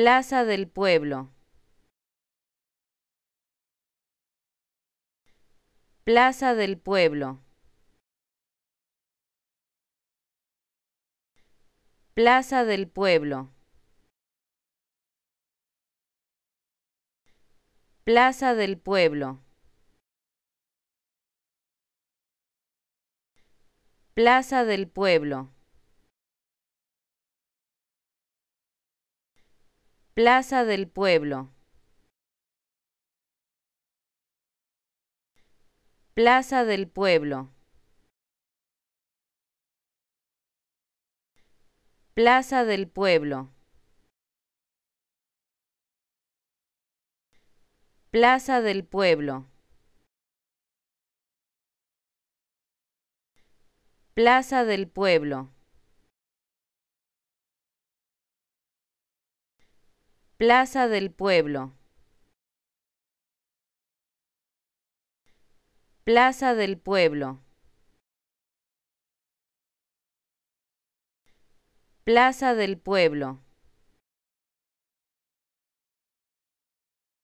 Plaza del Pueblo. Plaza del Pueblo. Plaza del Pueblo. Plaza del Pueblo. Plaza del Pueblo. Plaza del Pueblo. Plaza del Pueblo. Plaza del Pueblo. Plaza del Pueblo. Plaza del Pueblo. Plaza del Pueblo. Plaza del Pueblo. Plaza del Pueblo.